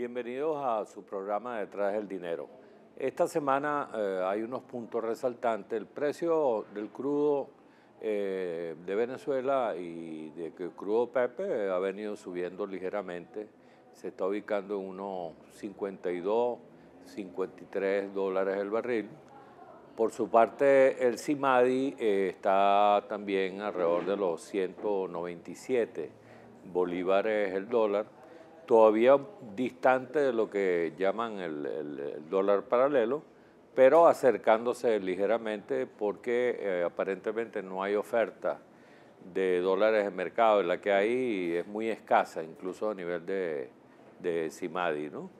Bienvenidos a su programa Detrás del Dinero. Esta semana eh, hay unos puntos resaltantes. El precio del crudo eh, de Venezuela y de crudo Pepe eh, ha venido subiendo ligeramente. Se está ubicando en unos 52, 53 dólares el barril. Por su parte, el CIMADI está también alrededor de los 197 bolívares el dólar todavía distante de lo que llaman el, dólar paralelo, pero acercándose ligeramente porque eh, aparentemente no hay oferta de dólares en mercado, la que hay es muy escasa, incluso a nivel de, CIMADI, ¿no?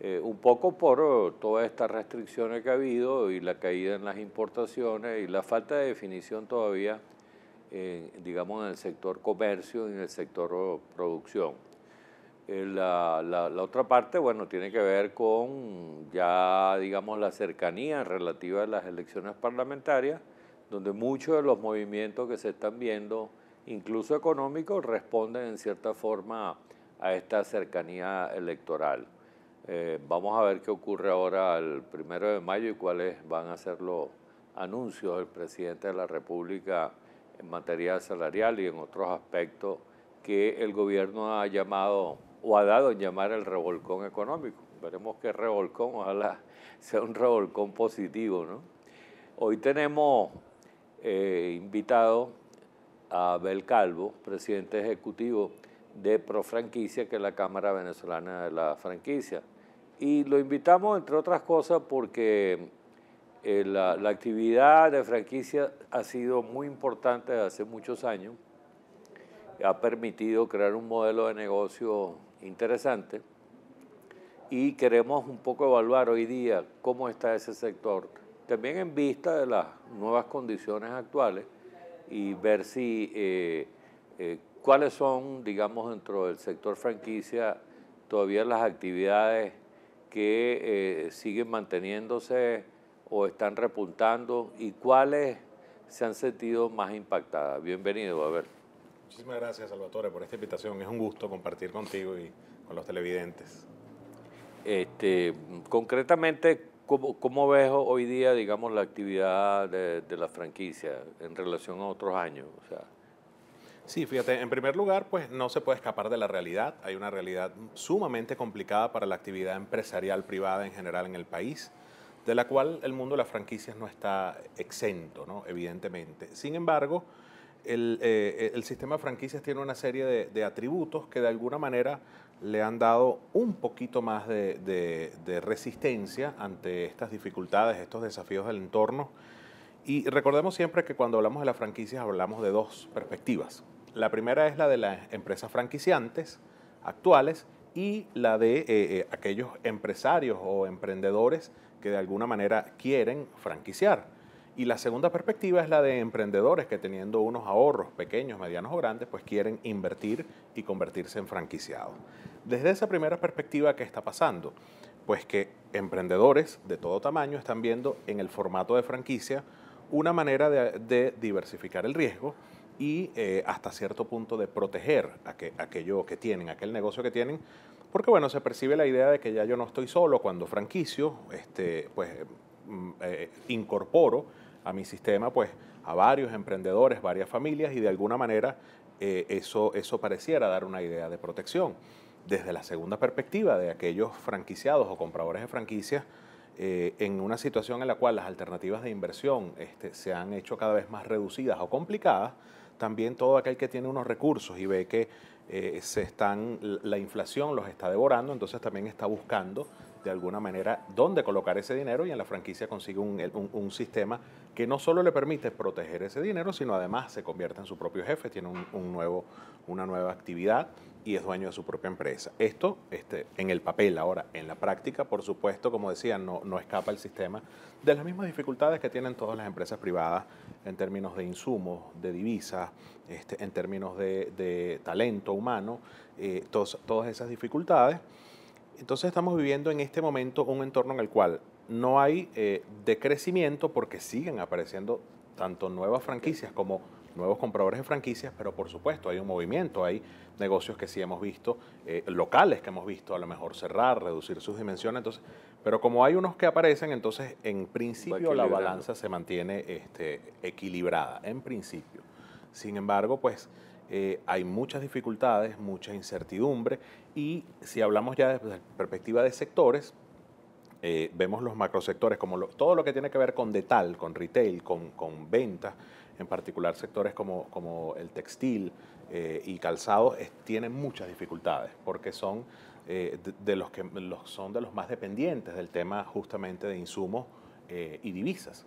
Eh, un poco por oh, todas estas restricciones que ha habido y la caída en las importaciones y la falta de definición todavía, digamos, en el sector comercio y en el sector oh, producción. Eh, la, la, otra parte, bueno, tiene que ver con ya, digamos, la cercanía relativa a las elecciones parlamentarias, donde muchos de los movimientos que se están viendo, incluso económicos, responden en cierta forma a esta cercanía electoral. Eh, vamos a ver qué ocurre ahora el primero de mayo y cuáles van a ser los anuncios del presidente de la República en materia salarial y en otros aspectos que el gobierno ha llamado o ha dado en llamar el revolcón económico. Veremos qué revolcón, ojalá sea un revolcón positivo. ¿no? Hoy tenemos eh, invitado a Abel Calvo, presidente ejecutivo de Profranquicia, que es la Cámara Venezolana de la Franquicia. Y lo invitamos, entre otras cosas, porque eh, la, la actividad de franquicia ha sido muy importante desde hace muchos años. Ha permitido crear un modelo de negocio interesante y queremos un poco evaluar hoy día cómo está ese sector, también en vista de las nuevas condiciones actuales y ver si eh, eh, cuáles son, digamos, dentro del sector franquicia todavía las actividades que eh, siguen manteniéndose o están repuntando y cuáles se han sentido más impactadas. Bienvenido, a ver. Muchísimas gracias, Salvatore, por esta invitación. Es un gusto compartir contigo y con los televidentes. Este, concretamente, ¿cómo, ves hoy día, digamos, la actividad de, de, la franquicia en relación a otros años? O sea, Sí, fíjate, en primer lugar, pues no se puede escapar de la realidad. Hay una realidad sumamente complicada para la actividad empresarial privada en general en el país, de la cual el mundo de las franquicias no está exento, ¿no? Evidentemente. Sin embargo, eh, el, sistema de franquicias tiene una serie de, atributos que de alguna manera le han dado un poquito más de, resistencia ante estas dificultades, estos desafíos del entorno. Y recordemos siempre que cuando hablamos de las franquicias hablamos de dos perspectivas. La primera es la de las empresas franquiciantes actuales y la de eh, eh, aquellos empresarios o emprendedores que de alguna manera quieren franquiciar. Y la segunda perspectiva es la de emprendedores que teniendo unos ahorros pequeños, medianos o grandes, pues quieren invertir y convertirse en franquiciados. Desde esa primera perspectiva, ¿qué está pasando? Pues que emprendedores de todo tamaño están viendo en el formato de franquicia una manera de, diversificar el riesgo y eh, hasta cierto punto de proteger que aquello que tienen, aquel negocio que tienen, porque bueno, se percibe la idea de que ya yo no estoy solo cuando franquicio, este, pues mm, eh, incorporo a mi sistema, pues a varios emprendedores, varias familias y de alguna manera eh, eso, eso pareciera dar una idea de protección. Desde la segunda perspectiva de aquellos franquiciados o compradores de franquicias, eh, en una situación en la cual las alternativas de inversión este, se han hecho cada vez más reducidas o complicadas, también todo aquel que tiene unos recursos y ve que eh, se están, la inflación los está devorando, entonces también está buscando de alguna manera dónde colocar ese dinero y en la franquicia consigue un, sistema que no solo le permite proteger ese dinero, sino además se convierte en su propio jefe, tiene un, nuevo, una nueva actividad y es dueño de su propia empresa. Esto este, en el papel, ahora en la práctica, por supuesto, como decía, no, no escapa el sistema de las mismas dificultades que tienen todas las empresas privadas en términos de insumos, de divisas, este, en términos de, talento humano, eh, todas esas dificultades. Entonces estamos viviendo en este momento un entorno en el cual no hay eh, decrecimiento porque siguen apareciendo tanto nuevas franquicias como nuevos compradores de franquicias, pero por supuesto hay un movimiento, hay negocios que sí hemos visto, eh, locales que hemos visto a lo mejor cerrar, reducir sus dimensiones, entonces, pero como hay unos que aparecen, entonces en principio la balanza se mantiene este, equilibrada, en principio. Sin embargo, pues eh, hay muchas dificultades, mucha incertidumbre y si hablamos ya desde la perspectiva de sectores, eh, vemos los macrosectores como todo lo que tiene que ver con detal, con retail, con, con ventas, en particular sectores como, el textil eh, y calzado, tienen muchas dificultades porque son, de, los que son de los más dependientes del tema justamente de insumos y divisas.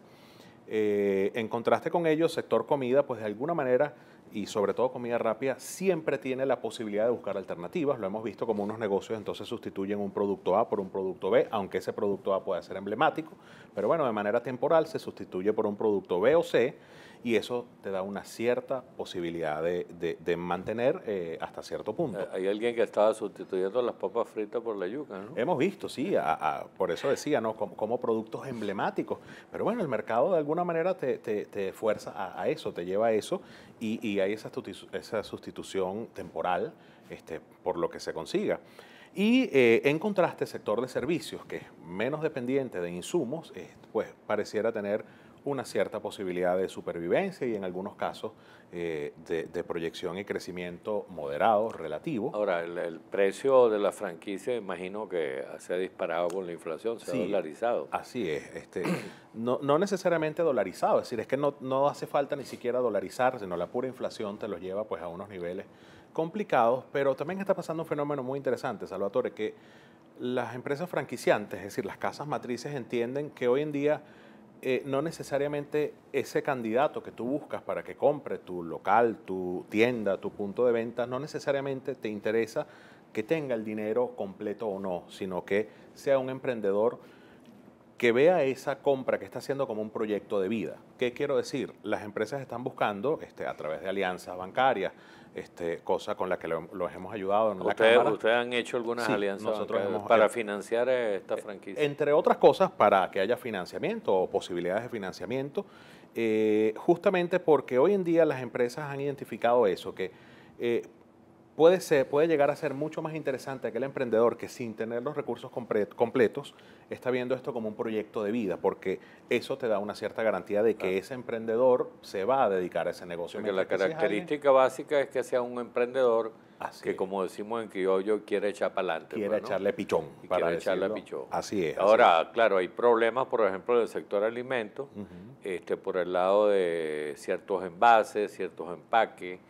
en contraste con ellos, sector comida, pues de alguna manera y sobre todo comida rápida, siempre tiene la posibilidad de buscar alternativas. Lo hemos visto como unos negocios entonces sustituyen un producto A por un producto B, aunque ese producto A pueda ser emblemático, pero bueno, de manera temporal se sustituye por un producto B o C y eso te da una cierta posibilidad de, mantener eh, hasta cierto punto. Hay alguien que estaba sustituyendo las papas fritas por la yuca, ¿no? Hemos visto, sí, por eso decía, ¿no? Como, productos emblemáticos. Pero bueno, el mercado de alguna manera te, te, fuerza a, a, eso, te lleva a eso y, hay esa, sustitución temporal este, por lo que se consiga. Y eh, en contraste, el sector de servicios, que es menos dependiente de insumos, pues pareciera tener una cierta posibilidad de supervivencia y en algunos casos eh, de, proyección y crecimiento moderado, relativo. Ahora, el, precio de la franquicia imagino que se ha disparado con la inflación, se ha dolarizado. Así es, este, no, necesariamente dolarizado, es decir, es que no, no hace falta ni siquiera dolarizar, sino la pura inflación te los lleva pues a unos niveles complicados, pero también está pasando un fenómeno muy interesante, Salvatore, que las empresas franquiciantes, es decir, las casas matrices entienden que hoy en día eh, no necesariamente ese candidato que tú buscas para que compre tu local, tu tienda, tu punto de venta, no necesariamente te interesa que tenga el dinero completo o no, sino que sea un emprendedor que vea esa compra que está haciendo como un proyecto de vida. ¿Qué quiero decir? Las empresas están buscando, este, a través de alianzas bancarias, este, cosa con la que los hemos ayudado en la Ustedes han hecho algunas alianzas para financiar esta e- franquicia. Entre otras cosas, para que haya financiamiento o posibilidades de financiamiento, eh, justamente porque hoy en día las empresas han identificado eso, que eh, puede, ser, puede llegar a ser mucho más interesante aquel emprendedor que sin tener los recursos completos está viendo esto como un proyecto de vida, porque eso te da una cierta garantía de que ese emprendedor se va a dedicar a ese negocio. Porque la característica básica es que sea un emprendedor que, como decimos en criollo, quiere echar pues, para adelante. Quiere echarle pichón. Para echarle pichón. Así es. Ahora, claro, hay problemas, por ejemplo, del sector alimentos, este, por el lado de ciertos envases, ciertos empaques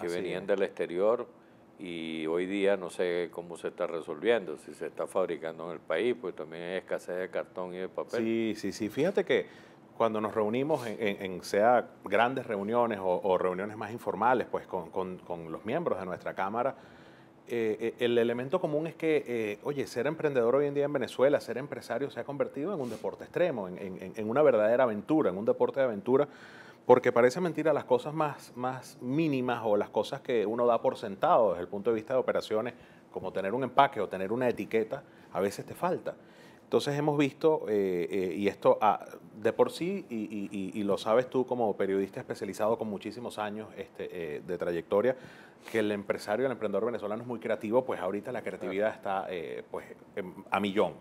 que venían del exterior y hoy día no sé cómo se está resolviendo, si se está fabricando en el país, pues también hay escasez de cartón y de papel. Sí, sí, sí, fíjate que cuando nos reunimos en, sea grandes reuniones o, reuniones más informales, pues con, con, con los miembros de nuestra Cámara, eh, eh, el elemento común es que, eh, oye, ser emprendedor hoy en día en Venezuela, ser empresario se ha convertido en un deporte extremo, en, en una verdadera aventura, en un deporte de aventura porque parece mentira, las cosas más, más mínimas o las cosas que uno da por sentado desde el punto de vista de operaciones, como tener un empaque o tener una etiqueta, a veces te falta. Entonces hemos visto, eh, eh, y esto ah, de por sí, y, lo sabes tú como periodista especializado con muchísimos años este, eh, de trayectoria, que el empresario, el emprendedor venezolano es muy creativo, pues ahorita la creatividad está pues, a millón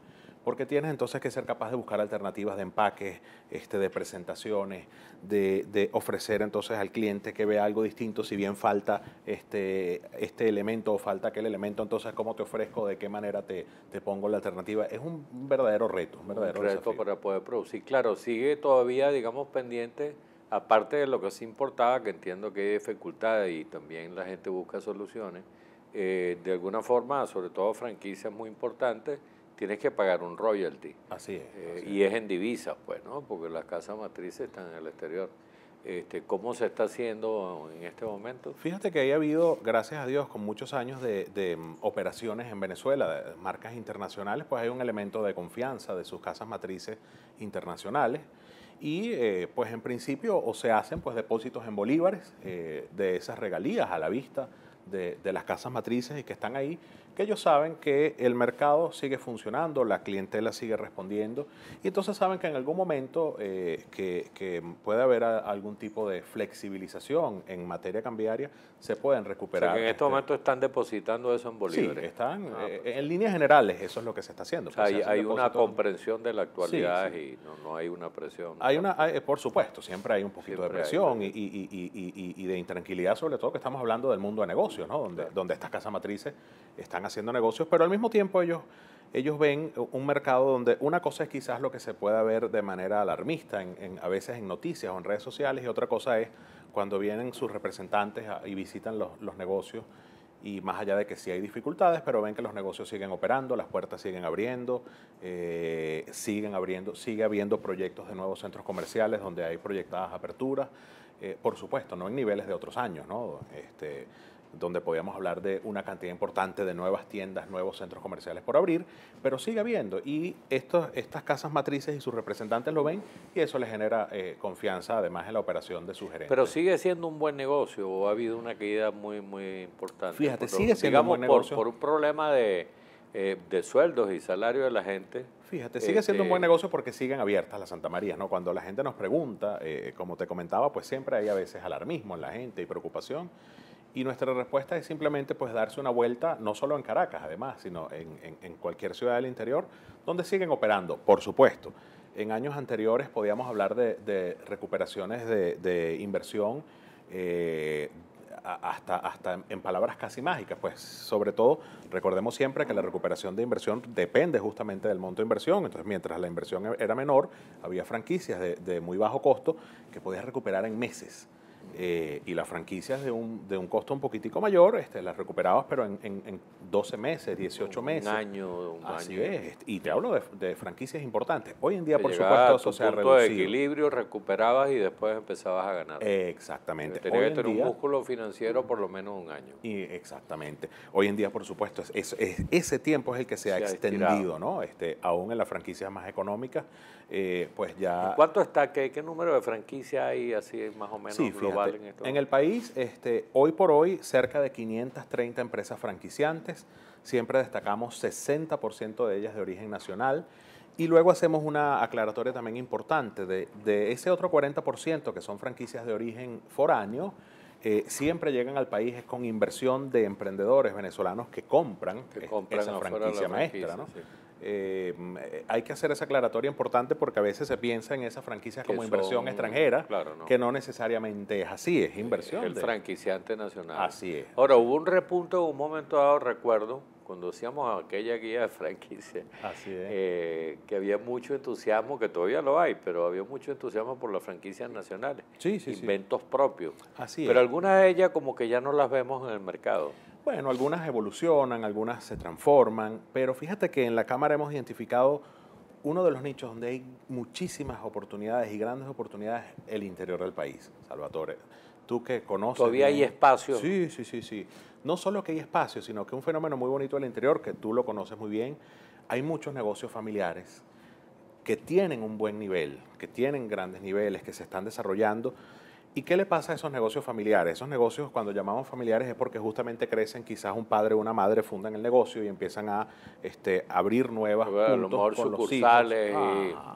porque tienes entonces que ser capaz de buscar alternativas de empaques, este, de presentaciones, de, ofrecer entonces al cliente que vea algo distinto, si bien falta este, este elemento o falta aquel elemento, entonces cómo te ofrezco, de qué manera te, pongo la alternativa. Es un verdadero reto, un verdadero reto para poder producir. Claro, sigue todavía, digamos, pendiente aparte de lo que sí importaba, que entiendo que hay dificultades y también la gente busca soluciones, eh, de alguna forma, sobre todo franquicias muy importantes, tienes que pagar un royalty. Así es. Eh, y es. en divisas, pues, ¿no? Porque las casas matrices están en el exterior. Este, ¿Cómo se está haciendo en este momento? Fíjate que ha habido, gracias a Dios, con muchos años de, mm, operaciones en Venezuela, de marcas internacionales, pues hay un elemento de confianza de sus casas matrices internacionales. Y eh, pues en principio o se hacen pues depósitos en bolívares eh, de esas regalías a la vista de, de las casas matrices y que están ahí que ellos saben que el mercado sigue funcionando, la clientela sigue respondiendo y entonces saben que en algún momento eh, que, puede haber algún tipo de flexibilización en materia cambiaria, se pueden recuperar. en este, este, momento están depositando eso en bolívares. Sí, están ah, eh, en líneas generales, eso es lo que se está haciendo. hay, una comprensión de la actualidad y no, hay una presión. Hay una, por supuesto, siempre hay un poquito de presión y, de intranquilidad, sobre todo que estamos hablando del mundo de negocios, ¿no? donde, donde estas casas matrices están haciendo negocios, pero al mismo tiempo ellos, ellos ven un mercado donde una cosa es quizás lo que se pueda ver de manera alarmista, a veces en noticias o en redes sociales, y otra cosa es cuando vienen sus representantes y visitan los, negocios y más allá de que sí hay dificultades, pero ven que los negocios siguen operando, las puertas siguen abriendo, eh, siguen abriendo, sigue habiendo proyectos de nuevos centros comerciales donde hay proyectadas aperturas, eh, por supuesto, no en niveles de otros años, ¿no? Este, donde podíamos hablar de una cantidad importante de nuevas tiendas, nuevos centros comerciales por abrir, pero sigue habiendo. Y estas casas matrices y sus representantes lo ven y eso les genera eh, confianza además en la operación de su gerente. Pero sigue siendo un buen negocio o ha habido una caída muy, muy importante. Fíjate, sigue siendo un buen negocio. Por, un problema de, eh, de sueldos y salario de la gente. Fíjate, sigue siendo un eh, buen negocio porque siguen abiertas las Santa María, ¿no? Cuando la gente nos pregunta, como te comentaba, pues siempre hay a veces alarmismo en la gente y preocupación. Y nuestra respuesta es simplemente pues darse una vuelta, no solo en Caracas además, sino en, cualquier ciudad del interior, donde siguen operando, por supuesto. En años anteriores podíamos hablar de, recuperaciones de, inversión eh, hasta, hasta en palabras casi mágicas, pues sobre todo recordemos siempre que la recuperación de inversión depende justamente del monto de inversión, entonces mientras la inversión e-, era menor, había franquicias de muy bajo costo que podías recuperar en meses. Eh, y las franquicias de un, de un costo un poquitico mayor, este, las recuperabas, pero en, en, 12 meses, 18 meses. Un año, un Así año. es. Este, y te hablo de, franquicias importantes. Hoy en día, por supuesto, eso se ha reducido. de equilibrio, recuperabas y después empezabas a ganar. exactamente. Tenías que tener un músculo financiero por lo menos un año. Y exactamente. Hoy en día, por supuesto, es, ese tiempo es el que se, ha extendido, ¿no? Este, aún en las franquicias más económicas, eh, pues ya... ¿Cuánto está? ¿Qué, ¿Qué número de franquicias hay así más o menos? en, el país, este, hoy por hoy, cerca de 530 empresas franquiciantes. Siempre destacamos 60% de ellas de origen nacional. Y luego hacemos una aclaratoria también importante. De, ese otro 40% que son franquicias de origen foráneo, eh, siempre llegan al país con inversión de emprendedores venezolanos que compran, que esa franquicia, maestra. Eh, mm, eh, hay que hacer esa aclaratoria importante porque a veces se piensa en esas franquicias como inversión extranjera, que no necesariamente es así, es eh, inversión. El franquiciante nacional. Así es. Ahora, hubo un repunto, un momento dado, recuerdo, cuando hacíamos aquella guía de franquicia, así eh, que había mucho entusiasmo, que todavía lo hay, pero había mucho entusiasmo por las franquicias nacionales, inventos propios. Así pero algunas de ellas como que ya no las vemos en el mercado. Bueno, algunas evolucionan, algunas se transforman, pero fíjate que en la Cámara hemos identificado uno de los nichos donde hay muchísimas oportunidades y grandes oportunidades el interior del país, Salvatore. Tú que conoces... Todavía hay espacio. Sí, sí, sí, sí. No solo que hay espacio, sino que un fenómeno muy bonito del interior, que tú lo conoces muy bien, hay muchos negocios familiares que tienen un buen nivel, que tienen grandes niveles, que se están desarrollando ¿Y qué le pasa a esos negocios familiares? Esos negocios, cuando llamamos familiares, es porque justamente crecen, quizás un padre o una madre fundan el negocio y empiezan a este, abrir nuevas pues, con Los ah.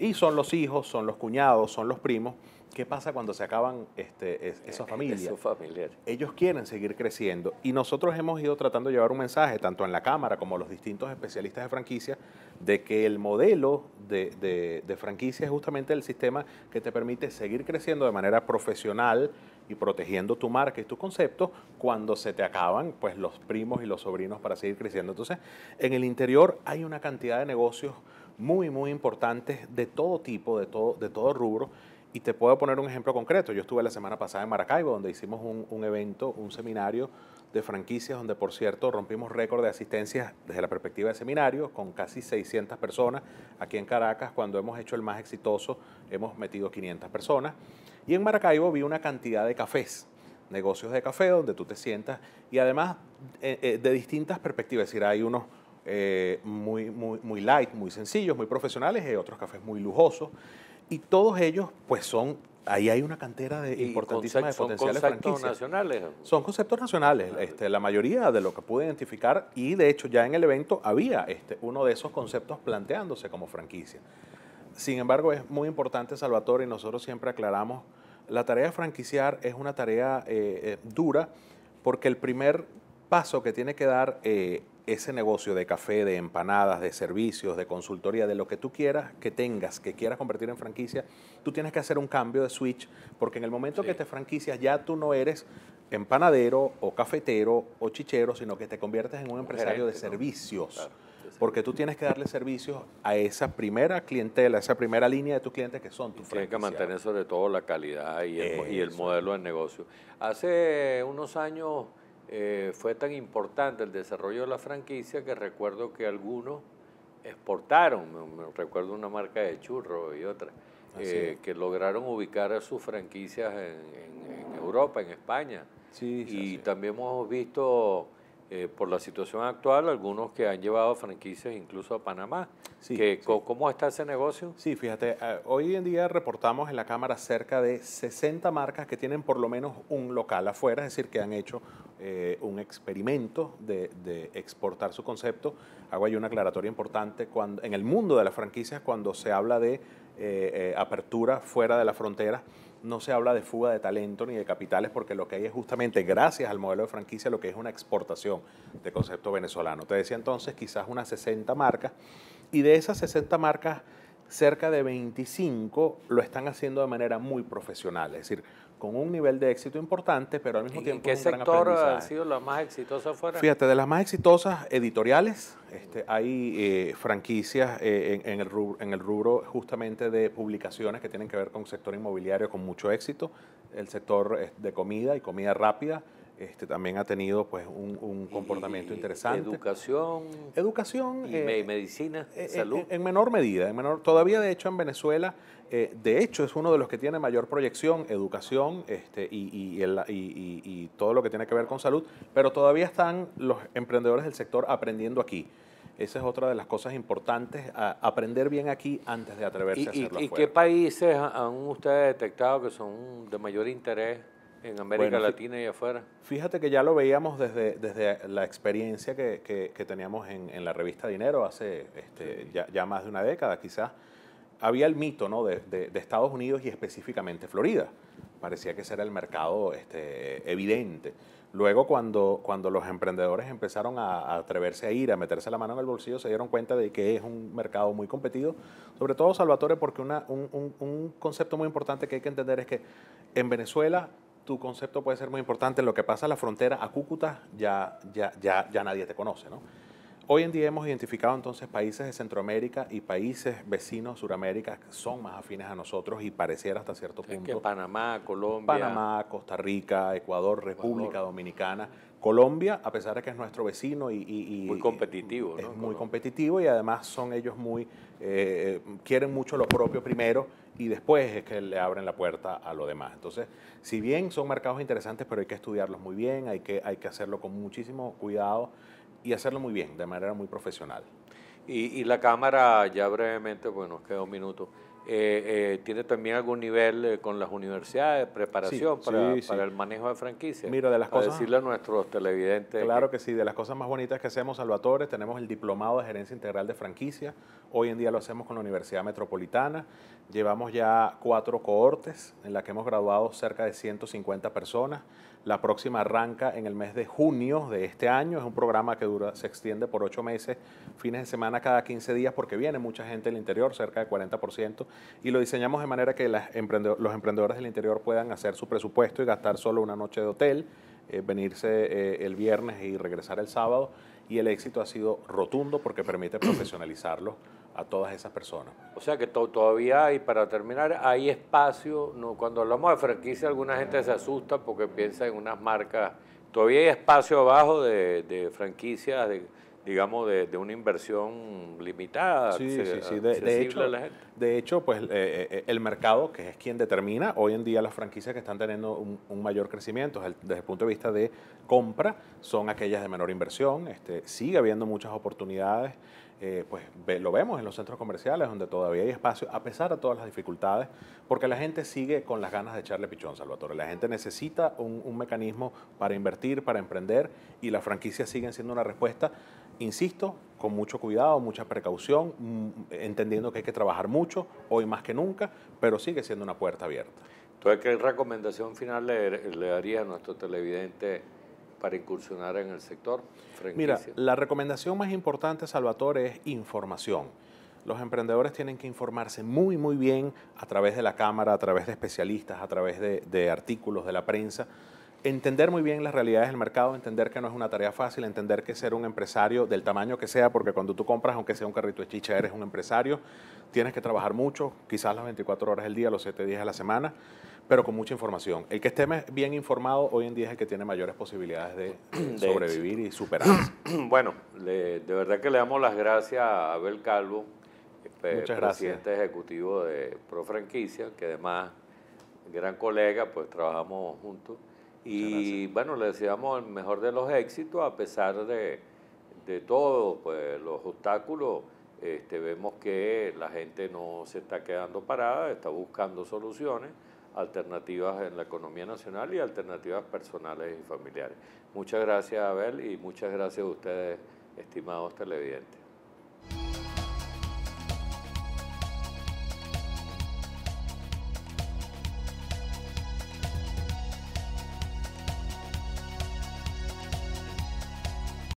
y son los hijos, son los cuñados, son los primos. ¿Qué pasa cuando se acaban este, esas eh, familias? Ellos quieren seguir creciendo y nosotros hemos ido tratando de llevar un mensaje, tanto en la Cámara como los distintos especialistas de franquicia, de que el modelo de, franquicia es justamente el sistema que te permite seguir creciendo de manera profesional y protegiendo tu marca y tu concepto cuando se te acaban pues, los primos y los sobrinos para seguir creciendo. Entonces, en el interior hay una cantidad de negocios muy, muy importantes de todo tipo, de todo, de todo rubro y te puedo poner un ejemplo concreto. Yo estuve la semana pasada en Maracaibo, donde hicimos un, evento, un seminario de franquicias, donde por cierto rompimos récord de asistencia desde la perspectiva de seminario, con casi 600 personas. Aquí en Caracas, cuando hemos hecho el más exitoso, hemos metido 500 personas. Y en Maracaibo vi una cantidad de cafés, negocios de café, donde tú te sientas, y además eh, eh, de, distintas perspectivas. Es decir, hay unos eh, muy, muy, muy light, muy sencillos, muy profesionales, y otros cafés muy lujosos. Y todos ellos, pues son, ahí hay una cantera de, importantísima de potenciales ¿Son conceptos nacionales? Son conceptos nacionales, este, la mayoría de lo que pude identificar, y de hecho ya en el evento había este, uno de esos conceptos planteándose como franquicia. Sin embargo, es muy importante, Salvatore, y nosotros siempre aclaramos, la tarea de franquiciar es una tarea eh, eh, dura, porque el primer paso que tiene que dar eh, ese negocio de café, de empanadas, de servicios, de consultoría, de lo que tú quieras, que tengas, que quieras convertir en franquicia, tú tienes que hacer un cambio de switch, porque en el momento que te franquicias ya tú no eres empanadero o cafetero o chichero, sino que te conviertes en un empresario de servicios. porque tú tienes que darle servicios a esa primera clientela, a esa primera línea de tus clientes que son tus Tienes que mantener sobre todo la calidad y y el modelo de negocio. Hace unos años eh, fue tan importante el desarrollo de la franquicia que recuerdo que algunos exportaron, me, recuerdo una marca de churro y otra, eh, que lograron ubicar a sus franquicias en, Europa, en España. y también hemos visto eh, por la situación actual, algunos que han llevado franquicias incluso a Panamá. ¿Cómo está ese negocio? Sí, fíjate, eh, hoy en día reportamos en la Cámara cerca de 60 marcas que tienen por lo menos un local afuera, es decir, que han hecho eh, un experimento de, exportar su concepto. Hago ahí una aclaratoria importante. Cuando, en el mundo de las franquicias, cuando se habla de apertura fuera de la frontera, no se habla de fuga de talento ni de capitales porque lo que hay es justamente gracias al modelo de franquicia lo que es una exportación de concepto venezolano. Te decía entonces quizás unas 60 marcas y de esas 60 marcas cerca de 25 lo están haciendo de manera muy profesional, es decir, con un nivel de éxito importante, pero al mismo tiempo. ¿En qué sector han sido las más exitosas fuera? Fíjate, de las más exitosas editoriales, este, hay eh, franquicias eh, en, el rubro, en el rubro justamente de publicaciones que tienen que ver con sector inmobiliario con mucho éxito, el sector eh, de comida y comida rápida, este, también ha tenido pues un, comportamiento interesante. Educación. Educación. Y eh, medicina, eh, eh, salud. En, menor medida, en menor, todavía de hecho en Venezuela, de hecho es uno de los que tiene mayor proyección, educación este, y, y, todo lo que tiene que ver con salud, pero todavía están los emprendedores del sector aprendiendo aquí. Esa es otra de las cosas importantes, aprender bien aquí antes de atreverse a hacerlo. ¿Y qué países han ustedes detectado que son de mayor interés en América Latina y afuera. Fíjate que ya lo veíamos desde, desde la experiencia que, que, teníamos en, en, la revista Dinero hace este, ya, ya, más de una década, quizás. Había el mito ¿no? de, de, Estados Unidos y específicamente Florida. Parecía que ese era el mercado este, evidente. Luego, cuando, cuando los emprendedores empezaron a, atreverse a ir, a meterse la mano en el bolsillo, se dieron cuenta de que es un mercado muy competido. Sobre todo, Salvatore, porque una, un, un, un concepto muy importante que hay que entender es que en Venezuela tu concepto puede ser muy importante. Lo que pasa a la frontera a Cúcuta ya, ya, ya, ya nadie te conoce, ¿no? Hoy en día hemos identificado entonces países de Centroamérica y países vecinos Sudamérica que son más afines a nosotros y pareciera hasta cierto punto. Panamá, Colombia. Panamá, Costa Rica, Ecuador, República Dominicana. Colombia, a pesar de que es nuestro vecino y... muy competitivo. Es muy competitivo y además son ellos muy... Eh, eh, quieren mucho lo propio primero y después es que le abren la puerta a lo demás. Entonces, si bien son mercados interesantes, pero hay que estudiarlos muy bien, hay que, hay que hacerlo con muchísimo cuidado y hacerlo muy bien, de manera muy profesional. Y, la cámara, ya brevemente, pues nos queda un minuto, eh, eh, tiene también algún nivel eh, con las universidades, de preparación para, el manejo de franquicias. Mira, de las cosas. decirle a nuestros televidentes. Claro que, sí, de las cosas más bonitas que hacemos, Salvatore, tenemos el diplomado de gerencia integral de franquicia. Hoy en día lo hacemos con la Universidad Metropolitana. Llevamos ya cuatro cohortes en las que hemos graduado cerca de 150 personas. La próxima arranca en el mes de junio de este año. Es un programa que dura, se extiende por ocho meses, fines de semana cada 15 días, porque viene mucha gente del interior, cerca de 40% y lo diseñamos de manera que los emprendedores del interior puedan hacer su presupuesto y gastar solo una noche de hotel, eh, venirse eh, el viernes y regresar el sábado. Y el éxito ha sido rotundo porque permite profesionalizarlo a todas esas personas. O sea que todavía hay, para terminar, hay espacio. No, cuando hablamos de franquicia, alguna gente se asusta porque piensa en unas marcas. Todavía hay espacio abajo de, de franquicias, de, digamos, de, una inversión limitada. Sí, sí, sí. De, hecho, de hecho, pues eh, eh, el mercado, que es quien determina hoy en día las franquicias que están teniendo un, mayor crecimiento desde el punto de vista de compra, son aquellas de menor inversión. Este, sigue habiendo muchas oportunidades. Eh, pues lo vemos en los centros comerciales donde todavía hay espacio, a pesar de todas las dificultades, porque la gente sigue con las ganas de echarle pichón, Salvatore. La gente necesita un mecanismo para invertir, para emprender, y las franquicias siguen siendo una respuesta insisto, con mucho cuidado, mucha precaución, mm, entendiendo que hay que trabajar mucho, hoy más que nunca, pero sigue siendo una puerta abierta. Entonces, ¿qué recomendación final le, daría a nuestro televidente para incursionar en el sector? Mira, la recomendación más importante, Salvatore, es información. Los emprendedores tienen que informarse muy, muy bien a través de la cámara, a través de especialistas, a través de, de artículos de la prensa entender muy bien las realidades del mercado, entender que no es una tarea fácil, entender que ser un empresario del tamaño que sea, porque cuando tú compras, aunque sea un carrito de chicha, eres un empresario, tienes que trabajar mucho, quizás las 24 horas del día, los 7 días de la semana, pero con mucha información. El que esté bien informado hoy en día es el que tiene mayores posibilidades de, sobrevivir y superar Bueno, de verdad que le damos las gracias a Abel Calvo, eh, presidente ejecutivo de Pro Franquicia, que además gran colega, pues trabajamos juntos. Y bueno, le deseamos el mejor de los éxitos, a pesar de, de todo, pues los obstáculos, este, vemos que la gente no se está quedando parada, está buscando soluciones, alternativas en la economía nacional y alternativas personales y familiares. Muchas gracias, Abel, y muchas gracias a ustedes, estimados televidentes.